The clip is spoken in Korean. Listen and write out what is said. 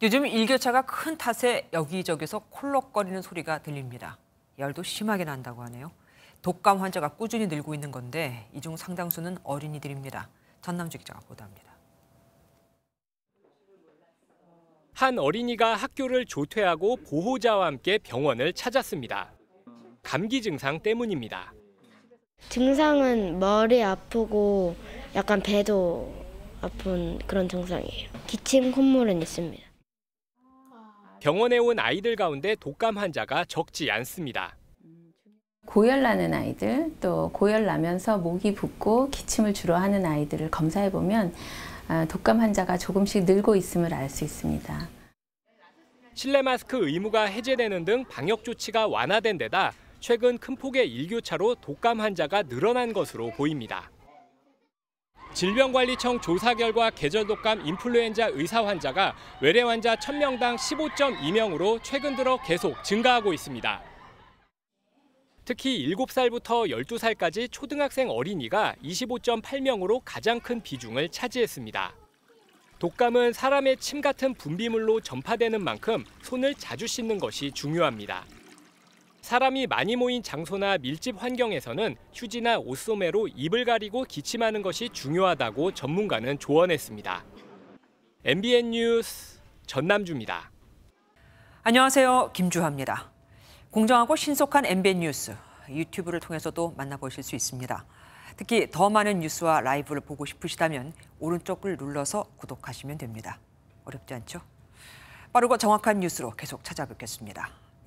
요즘 일교차가 큰 탓에 여기저기서 콜록거리는 소리가 들립니다. 열도 심하게 난다고 하네요. 독감 환자가 꾸준히 늘고 있는 건데 이중 상당수는 어린이들입니다. 전남주 기자가 보도합니다. 한 어린이가 학교를 조퇴하고 보호자와 함께 병원을 찾았습니다. 감기 증상 때문입니다. 증상은 머리 아프고 약간 배도 아픈 그런 증상이에요. 기침, 콧물은 있습니다. 병원에 온 아이들 가운데 독감 환자가 적지 않습니다. 고열 나는 아이들, 또 고열 나면서 목이 붓고 기침을 주로 하는 아이들을 검사해 보면 아, 독감 환자가 조금씩 늘고 있음을 알 수 있습니다. 실내 마스크 의무가 해제되는 등 방역 조치가 완화된 데다 최근 큰 폭의 일교차로 독감 환자가 늘어난 것으로 보입니다. 질병관리청 조사 결과 계절독감 인플루엔자 의사 환자가 외래 환자 1000명당 15.2명으로 최근 들어 계속 증가하고 있습니다. 특히 7살부터 12살까지 초등학생 어린이가 25.8명으로 가장 큰 비중을 차지했습니다. 독감은 사람의 침 같은 분비물로 전파되는 만큼 손을 자주 씻는 것이 중요합니다. 사람이 많이 모인 장소나 밀집 환경에서는 휴지나 옷 소매로 입을 가리고 기침하는 것이 중요하다고 전문가는 조언했습니다. MBN 뉴스 전남주입니다. 안녕하세요. 김주하입니다. 공정하고 신속한 MBN 뉴스 유튜브를 통해서도 만나보실 수 있습니다. 특히 더 많은 뉴스와 라이브를 보고 싶으시다면 오른쪽을 눌러서 구독하시면 됩니다. 어렵지 않죠? 빠르고 정확한 뉴스로 계속 찾아뵙겠습니다.